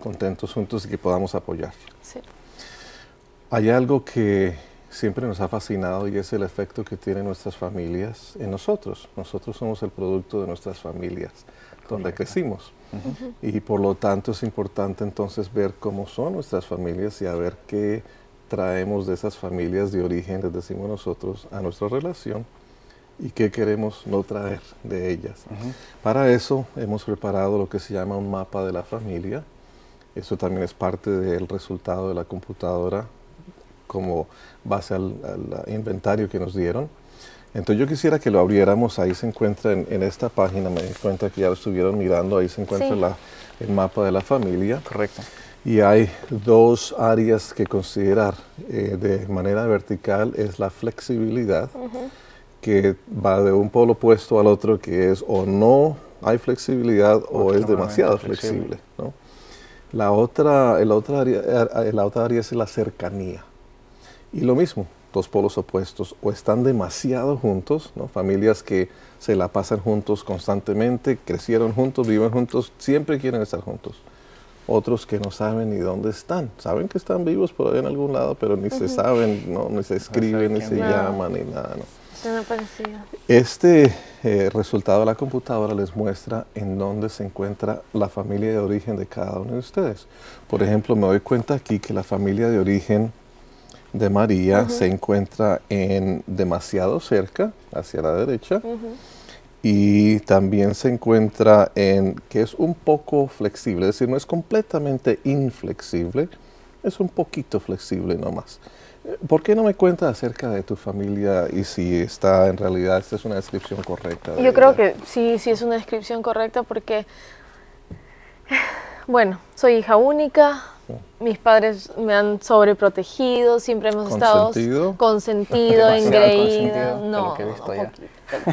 contentos juntos y que podamos apoyar. Sí. Hay algo que siempre nos ha fascinado y es el efecto que tienen nuestras familias en nosotros. Nosotros somos el producto de nuestras familias, donde crecimos. Y por lo tanto es importante entonces ver cómo son nuestras familias y a ver qué traemos de esas familias de origen, les decimos nosotros, a nuestra relación y qué queremos no traer de ellas. Para eso hemos preparado lo que se llama un mapa de la familia, eso también es parte del resultado de la computadora como base al, inventario que nos dieron. Entonces yo quisiera que lo abriéramos, ahí se encuentra en, esta página, me di cuenta que ya lo estuvieron mirando, ahí se encuentra el mapa de la familia. Correcto. Y hay dos áreas que considerar. Eh, de manera vertical es la flexibilidad, que va de un polo opuesto al otro, que es o no hay flexibilidad o, es demasiado flexible. La otra, el otra área, eh, eh, otra área es la cercanía. Y lo mismo, dos polos opuestos o están demasiado juntos, ¿no? familias que se la pasan juntos constantemente, crecieron juntos, viven juntos, siempre quieren estar juntos. Otros que no saben ni dónde están, saben que están vivos por ahí en algún lado, pero ni se saben, ¿no? ni se escriben, ni se llaman, ni nada. ¿no? Este eh, resultado de la computadora les muestra en dónde se encuentra la familia de origen de cada uno de ustedes. Por ejemplo, me doy cuenta aquí que la familia de origen de María se encuentra en demasiado cerca, hacia la derecha. y también se encuentra en que es un poco flexible, es decir, no es completamente inflexible, es un poquito flexible nomás. ¿Por qué no me cuentas acerca de tu familia y si está en realidad esta es una descripción correcta? Yo creo que sí, sí es una descripción correcta porque, bueno, soy hija única, mis padres me han sobreprotegido, siempre hemos estado consentido, engreído, no,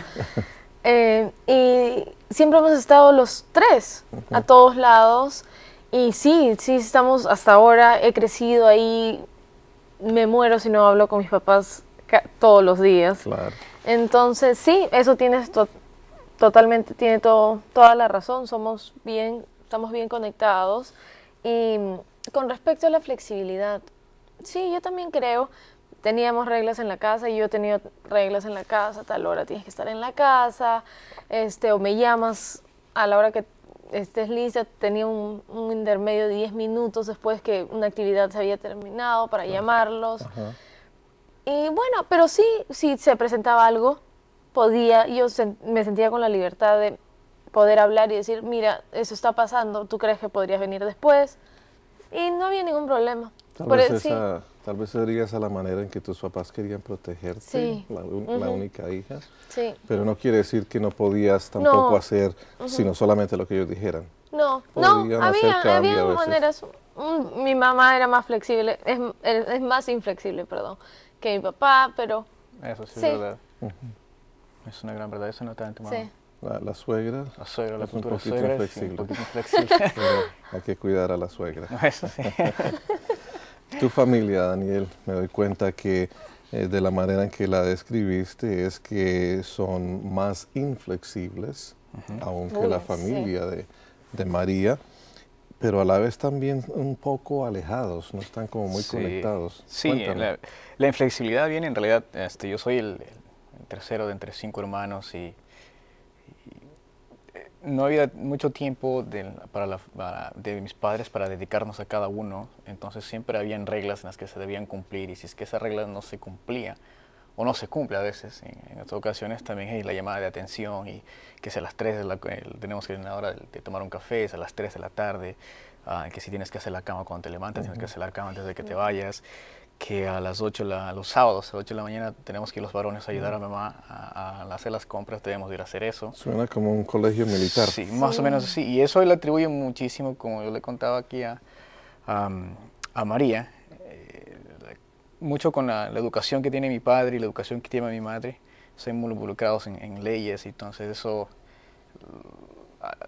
eh, y siempre hemos estado los tres a todos lados y sí, sí estamos hasta ahora he crecido ahí me muero si no hablo con mis papás todos los días. Entonces, sí, eso tienes totalmente, tiene toda la razón, somos bien, estamos bien conectados. Y mm, con respecto a la flexibilidad, sí, yo también creo, teníamos reglas en la casa y yo he tenido reglas en la casa, tal hora tienes que estar en la casa, este, o me llamas a la hora que este Lisa tenía un, intermedio de 10 minutos después que una actividad se había terminado para llamarlos. Y bueno, pero sí, si sí se presentaba algo, podía, yo me sentía con la libertad de poder hablar y decir, mira, eso está pasando, ¿tú crees que podrías venir después? Y no había ningún problema. E, Tal vez sería a la manera en que tus papás querían protegerte, la, única hija. Sí. Pero no quiere decir que no podías tampoco hacer sino solamente lo que ellos dijeran. No, no, había, había maneras. mi mamá era más flexible, es, es, más inflexible, perdón, que mi papá, pero... Eso sí, es verdad. Es una gran verdad, eso no está en tu mamá. La, suegra. La suegra, la un poquito suegra, inflexible. un poquito inflexible. hay que cuidar a la suegra. eso sí. Tu familia, Daniel, me doy cuenta que eh, de la manera en que la describiste es que son más inflexibles, aunque la familia de, María, pero a la vez también un poco alejados, no están como muy conectados. Sí, la, inflexibilidad viene en realidad, este, yo soy el tercero de entre cinco hermanos y no había mucho tiempo de, para, de mis padres para dedicarnos a cada uno, entonces siempre habían reglas en las que se debían cumplir y si es que esa regla no se cumplía o no se cumple a veces, en, otras ocasiones también hay la llamada de atención y que es a las 3 de la, tenemos que ir a la hora de tomar un café, es a las 3 de la tarde, ah, que si tienes que hacer la cama cuando te levantas, tienes que hacer la cama antes de que te vayas, que a las 8, la, los sábados, a las 8 de la mañana, tenemos que ir los varones a ayudar a mm. mamá a, hacer las compras, tenemos que ir a hacer eso. Suena como un colegio militar. Sí, más o menos así. Y eso le atribuye muchísimo, como yo le contaba aquí a, a, María, eh, mucho con la, educación que tiene mi padre y la educación que tiene mi madre. somos muy involucrados en, en leyes, entonces eso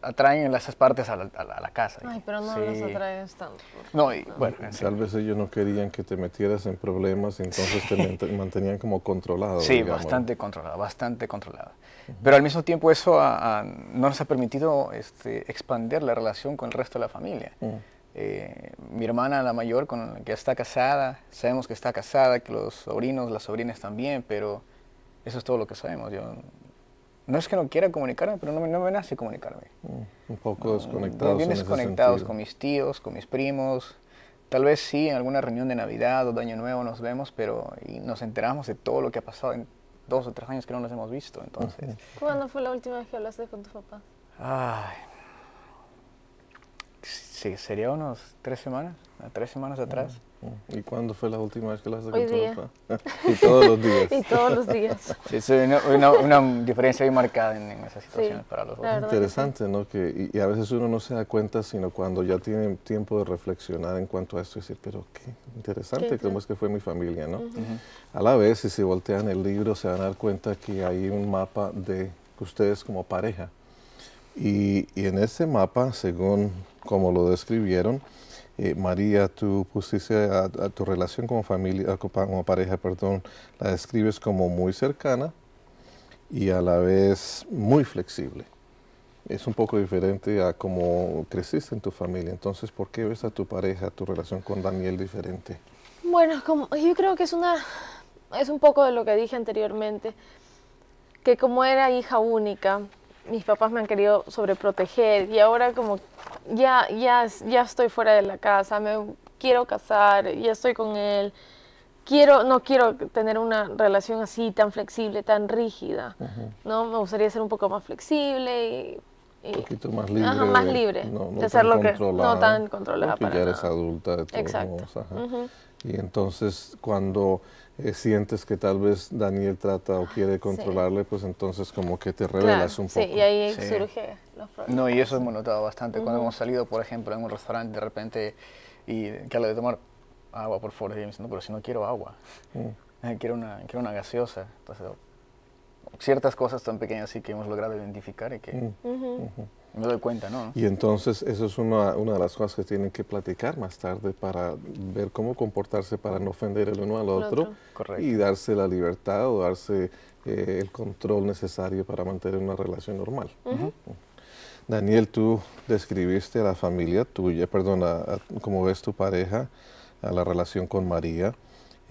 atraen en esas partes a la, casa. Ay, pero no las atraes tanto. No, y, bueno, tal vez ellos no querían que te metieras en problemas, entonces te mantenían como controlado. Sí, bastante controlado, bastante controlado. Pero al mismo tiempo eso no nos ha permitido este, expandir la relación con el resto de la familia. Mm. Eh, mi hermana, la mayor, con la que está casada, sabemos que está casada, que los sobrinos, las sobrinas también, pero eso es todo lo que sabemos. Yo no es que no quiera comunicarme, pero no, me nace comunicarme. Mm, un poco desconectados. Bien desconectados con mis tíos, con mis primos. Tal vez sí, en alguna reunión de Navidad o de Año Nuevo nos vemos, pero y nos enteramos de todo lo que ha pasado en dos o tres años que no nos hemos visto. Entonces. ¿Cuándo fue la última vez que hablaste con tu papá? Ay, sí, sería unos tres semanas, tres semanas atrás. Mm. ¿Y cuándo fue la última vez que las sacó y todos los días. y todos los días. Sí, una, diferencia muy marcada en, esas situaciones para los dos. Interesante, ¿no? Que, y, a veces uno no se da cuenta, sino cuando ya tiene tiempo de reflexionar en cuanto a esto decir, pero qué interesante, cómo es que fue mi familia, ¿no? A la vez, si se voltean el libro, se van a dar cuenta que hay un mapa de ustedes como pareja. Y, y en ese mapa, según como lo describieron, eh, María, tu pusiste a, tu relación como familia, como pareja, perdón, la describes como muy cercana y a la vez muy flexible. Es un poco diferente a cómo creciste en tu familia. Entonces, ¿por qué ves a tu pareja, tu relación con Daniel diferente? Bueno, como, yo creo que es una es un poco de lo que dije anteriormente, que como era hija única, mis papás me han querido sobreproteger y ahora como ya, ya, ya estoy fuera de la casa, me quiero casar, ya estoy con él, quiero, no quiero tener una relación así tan flexible, tan rígida, ¿no? Me gustaría ser un poco más flexible y... un poquito más libre. más libre. de hacer lo que... No tan controlada. Porque ya eres adulta de Exacto. Y entonces cuando eh, sientes que tal vez Daniel trata o quiere ah, controlarle, pues entonces como que te revelas un poco. Sí, y ahí los problemas. No, y eso hemos notado bastante. Cuando hemos salido, por ejemplo, en un restaurante de repente y que de tomar agua, por favor, y me dicen, pero si no quiero agua, mm. quiero, una, quiero una gaseosa. Entonces, ciertas cosas tan pequeñas sí que hemos logrado identificar y que mm. me doy cuenta, ¿no? Y entonces eso es una, de las cosas que tienen que platicar más tarde para ver cómo comportarse para no ofender el uno al otro, y darse la libertad o darse eh, el control necesario para mantener una relación normal. Daniel, tú describiste a la familia tuya, perdón, a, como ves tu pareja, a la relación con María.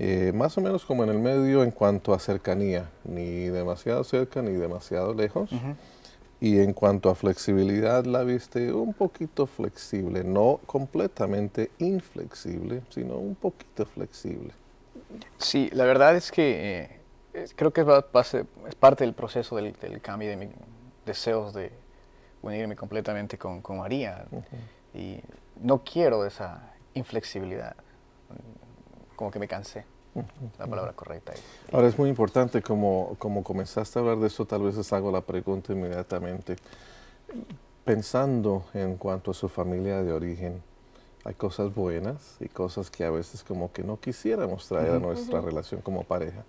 Eh, más o menos como en el medio en cuanto a cercanía, ni demasiado cerca ni demasiado lejos. Y en cuanto a flexibilidad, la viste un poquito flexible, no completamente inflexible, sino un poquito flexible. Sí, la verdad es que eh, creo que es parte del proceso del, cambio de mis deseos de unirme completamente con, con María. Y no quiero esa inflexibilidad como que me cansé. Mm, la mm, palabra mm. correcta. Ahí. Ahora es muy importante, como, como comenzaste a hablar de eso, tal vez les hago la pregunta inmediatamente. Pensando en cuanto a su familia de origen, hay cosas buenas y cosas que a veces como que no quisiéramos traer a nuestra relación como pareja.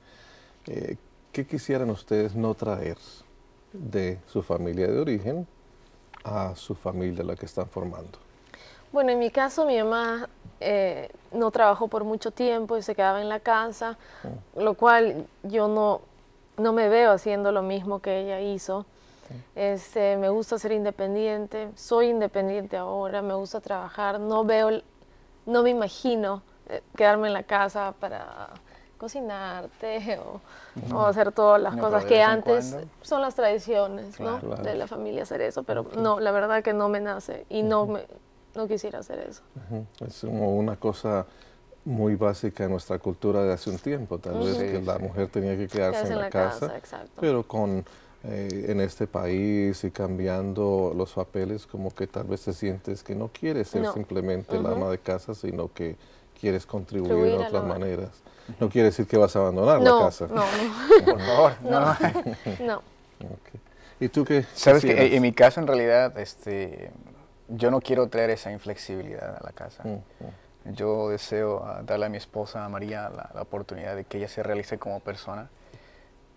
Eh, ¿Qué quisieran ustedes no traer de su familia de origen a su familia la que están formando? Bueno, en mi caso mi mamá eh, no trabajó por mucho tiempo y se quedaba en la casa, mm. lo cual yo no, no me veo haciendo lo mismo que ella hizo. Mm. Este, me gusta ser independiente, soy independiente ahora, me gusta trabajar, no veo, no me imagino eh, quedarme en la casa para cocinarte o, mm. o hacer todas las cosas que antes son las tradiciones ¿no? de la familia hacer eso, pero no, la verdad que no me nace y no me no quisiera hacer eso. Es como una cosa muy básica en nuestra cultura de hace un tiempo, tal vez que la mujer tenía que quedarse, en, la casa, pero con eh, en este país y cambiando los papeles, como que tal vez te sientes que no quieres ser simplemente la ama de casa, sino que quieres contribuir de otras maneras. No quiere decir que vas a abandonar la casa. No, no. no. ¿Y tú qué? Sabes que en mi caso, en realidad, este, yo no quiero traer esa inflexibilidad a la casa. Mm, mm. Yo deseo ah, darle a mi esposa a María la, oportunidad de que ella se realice como persona,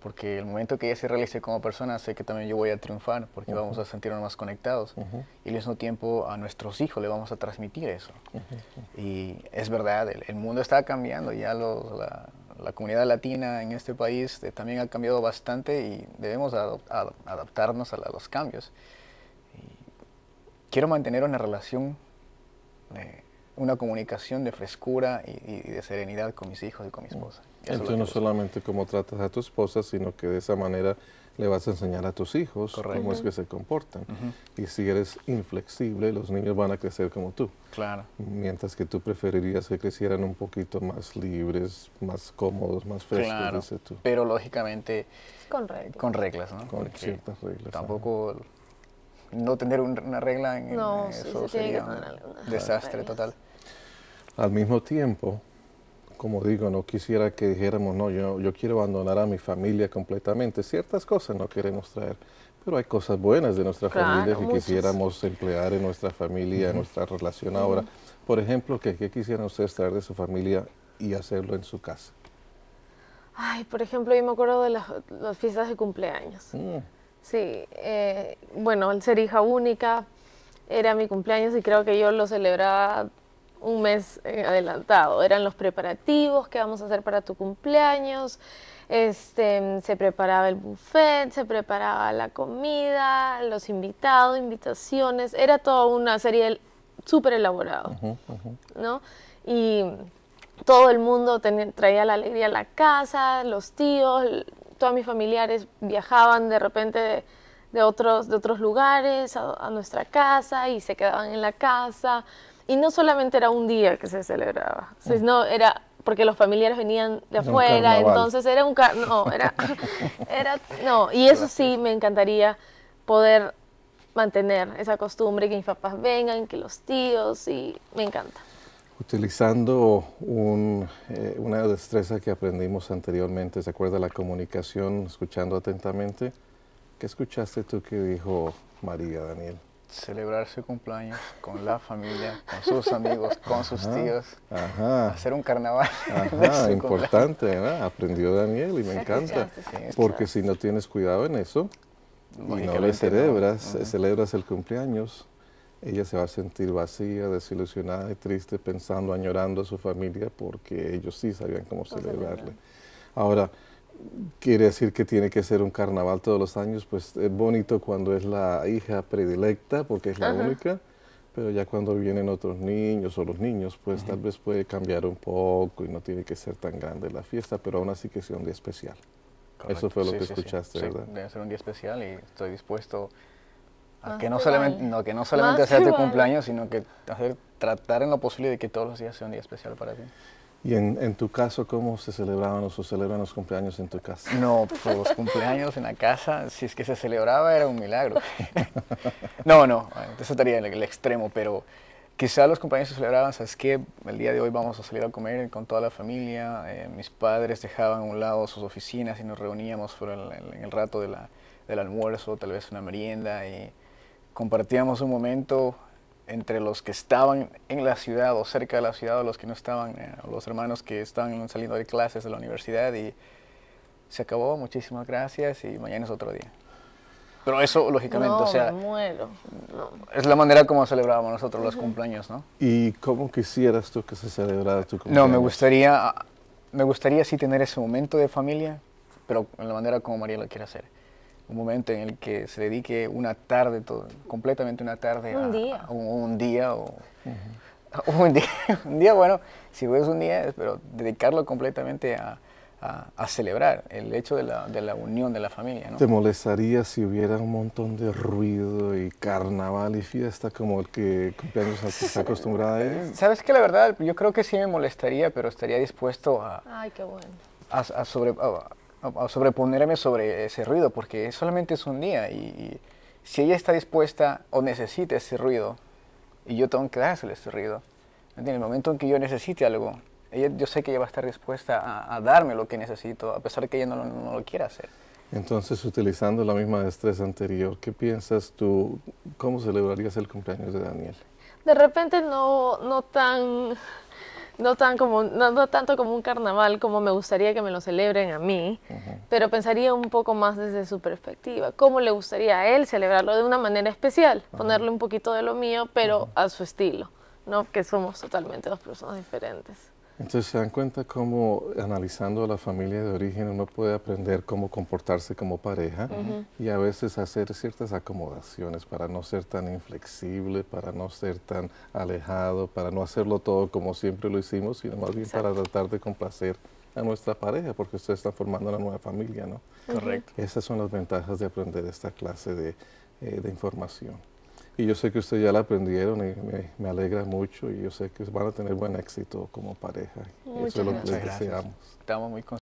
porque el momento que ella se realice como persona, sé que también yo voy a triunfar, porque vamos a sentirnos más conectados. Y al mismo tiempo a nuestros hijos le vamos a transmitir eso. Y es verdad, el, mundo está cambiando, ya la, comunidad latina en este país eh, también ha cambiado bastante y debemos adaptarnos a los cambios quiero mantener una relación, una comunicación de frescura y, de serenidad con mis hijos y con mi mm. esposa. Entonces no solamente cómo tratas a tu esposa, sino que de esa manera le vas a enseñar a tus hijos cómo es que se comportan. Y si eres inflexible, los niños van a crecer como tú. Claro. Mientras que tú preferirías que crecieran un poquito más libres, más cómodos, más frescos, claro. Pero lógicamente... Con reglas. Con ¿no? Con ciertas reglas. Tampoco no tener una regla en, eso sería un desastre pues. total. Al mismo tiempo, como digo, no quisiera que dijéramos, no, yo, yo quiero abandonar a mi familia completamente. Ciertas cosas no queremos traer, pero hay cosas buenas de nuestra familia que quisiéramos emplear en nuestra familia, en nuestra relación ahora. Por ejemplo, ¿qué, ¿qué quisieran ustedes traer de su familia y hacerlo en su casa? Ay, por ejemplo, yo me acuerdo de las, fiestas de cumpleaños. Mm. Sí, eh, bueno, el ser hija única, era mi cumpleaños y creo que yo lo celebraba un mes eh, adelantado. Eran los preparativos que vamos a hacer para tu cumpleaños. Este, se preparaba el buffet, se preparaba la comida, los invitados, invitaciones. Era toda una serie súper elaborado, ¿no? Y todo el mundo traía la alegría a la casa, los tíos, todos mis familiares viajaban de repente de, otros, de otros lugares a, nuestra casa y se quedaban en la casa. Y no solamente era un día que se celebraba, sino mm. era porque los familiares venían de afuera, entonces era un car no, era, era, no, y eso sí me encantaría poder mantener esa costumbre, que mis papás vengan, que los tíos, y me encanta utilizando eh, una destreza que aprendimos anteriormente, ¿se acuerda la comunicación escuchando atentamente? ¿Qué escuchaste tú que dijo María Daniel? Celebrar su cumpleaños con la familia, con sus amigos, con sus tíos, ajá. hacer un carnaval. Ajá, importante, ¿verdad? aprendió Daniel y me encanta, porque si no tienes cuidado en eso y no le celebras, celebras el cumpleaños, ella se va a sentir vacía, desilusionada y triste, pensando, añorando a su familia, porque ellos sí sabían cómo celebrarle. Ahora, quiere decir que tiene que ser un carnaval todos los años, pues es eh, bonito cuando es la hija predilecta, porque es la única, pero ya cuando vienen otros niños o los niños, pues tal vez puede cambiar un poco y no tiene que ser tan grande la fiesta, pero aún así que sea un día especial. Eso fue lo que escuchaste, sí. ¿verdad? Debe ser un día especial y estoy dispuesto que, no solamente, no, que no solamente sea tu cumpleaños, sino que hacer, tratar en lo posible de que todos los días sea un día especial para ti. ¿Y en, en, tu caso cómo se celebraban o se celebran los cumpleaños en tu casa? No, pues los cumpleaños en la casa, si es que se celebraba era un milagro. no, no, eso estaría en el, extremo, pero quizá los compañeros se celebraban, ¿sabes qué? El día de hoy vamos a salir a comer con toda la familia. Eh, mis padres dejaban a un lado sus oficinas y nos reuníamos el, en el rato de la, del almuerzo, tal vez una merienda. Y compartíamos un momento entre los que estaban en la ciudad o cerca de la ciudad o los que no estaban, eh, los hermanos que estaban saliendo de clases de la universidad y se acabó, muchísimas gracias y mañana es otro día. Pero eso, lógicamente, o sea, es la manera como celebrábamos nosotros los cumpleaños, ¿no? ¿Y cómo quisieras tú que se celebrara tu cumpleaños? No, me gustaría, me gustaría sí tener ese momento de familia, pero en la manera como María lo quiere hacer un momento en el que se dedique una tarde, todo, completamente una tarde un día. un, día o un día, un día, bueno, si es un día, pero dedicarlo completamente a, celebrar el hecho de la, de la, unión de la familia. ¿Te molestaría si hubiera un montón de ruido y carnaval y fiesta como el que cumpleaños que está acostumbrada a Sabes que la verdad, yo creo que sí me molestaría, pero estaría dispuesto a... Ay, qué bueno. A, a sobre, sobreponerme sobre ese ruido, porque solamente es un día y, si ella está dispuesta o necesita ese ruido, y yo tengo que dársele ese ruido, en el momento en que yo necesite algo, ella, yo sé que ella va a estar dispuesta a, darme lo que necesito, a pesar de que ella no, lo quiera hacer. Entonces, utilizando la misma destreza anterior, ¿qué piensas tú? ¿Cómo celebrarías el cumpleaños de Daniel? De repente no, no tan no, como, no, tanto como un carnaval como me gustaría que me lo celebren a mí, pero pensaría un poco más desde su perspectiva, cómo le gustaría a él celebrarlo de una manera especial, ponerle un poquito de lo mío, pero a su estilo, ¿no? que somos totalmente dos personas diferentes. Entonces se dan cuenta cómo analizando a la familia de origen uno puede aprender cómo comportarse como pareja y a veces hacer ciertas acomodaciones para no ser tan inflexible, para no ser tan alejado, para no hacerlo todo como siempre lo hicimos, sino más bien para tratar de complacer a nuestra pareja, porque ustedes están formando una nueva familia, ¿no? Correcto. Esas son las ventajas de aprender esta clase de eh, información. Y yo sé que ustedes ya la aprendieron y me, alegra mucho y yo sé que van a tener buen éxito como pareja. eso es lo que les deseamos. Estamos muy contentos.